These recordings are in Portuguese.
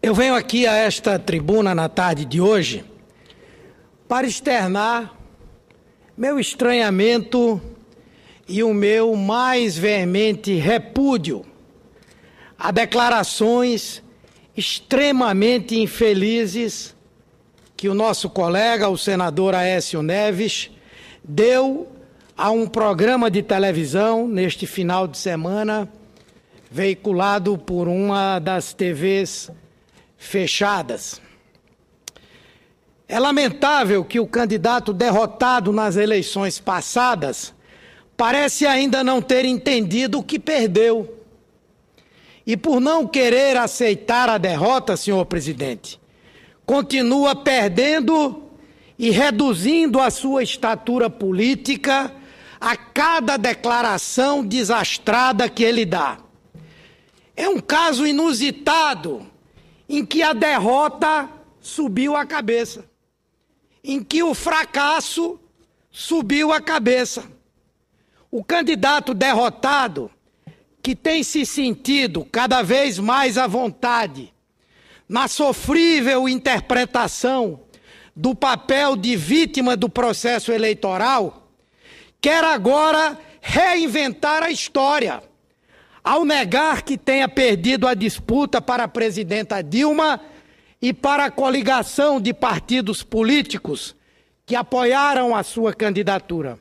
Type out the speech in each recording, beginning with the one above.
Eu venho aqui a esta tribuna na tarde de hoje para externar meu estranhamento e o meu mais veemente repúdio a declarações extremamente infelizes que o nosso colega, o senador Aécio Neves, deu a um programa de televisão neste final de semana, veiculado por uma das TVs fechadas. É lamentável que o candidato derrotado nas eleições passadas parece ainda não ter entendido o que perdeu. E por não querer aceitar a derrota, senhor presidente, continua perdendo e reduzindo a sua estatura política a cada declaração desastrada que ele dá. É um caso inusitado em que a derrota subiu a cabeça, em que o fracasso subiu a cabeça. O candidato derrotado, que tem se sentido cada vez mais à vontade, na sofrível interpretação do papel de vítima do processo eleitoral, quer agora reinventar a história ao negar que tenha perdido a disputa para a presidenta Dilma e para a coligação de partidos políticos que apoiaram a sua candidatura,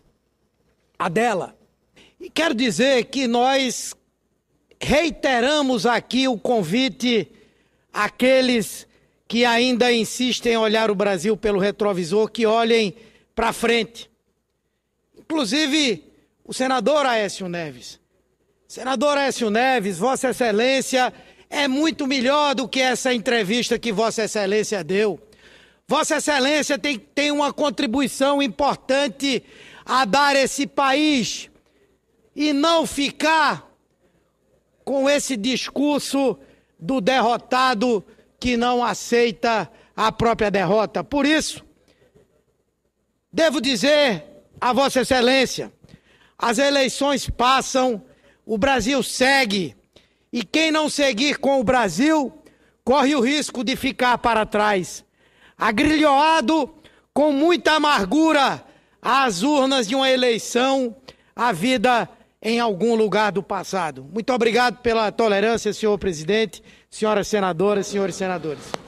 a dela. E quero dizer que nós reiteramos aqui o convite àqueles que ainda insistem em olhar o Brasil pelo retrovisor, que olhem para frente. Inclusive, o senador Aécio Neves Senador Écio Neves, Vossa Excelência é muito melhor do que essa entrevista que Vossa Excelência deu. Vossa Excelência tem, tem uma contribuição importante a dar esse país e não ficar com esse discurso do derrotado que não aceita a própria derrota. Por isso, devo dizer a Vossa Excelência, as eleições passam o Brasil segue. E quem não seguir com o Brasil corre o risco de ficar para trás. Agrilhoado com muita amargura às urnas de uma eleição, a vida em algum lugar do passado. Muito obrigado pela tolerância, senhor presidente, senhoras senadoras, senhores senadores.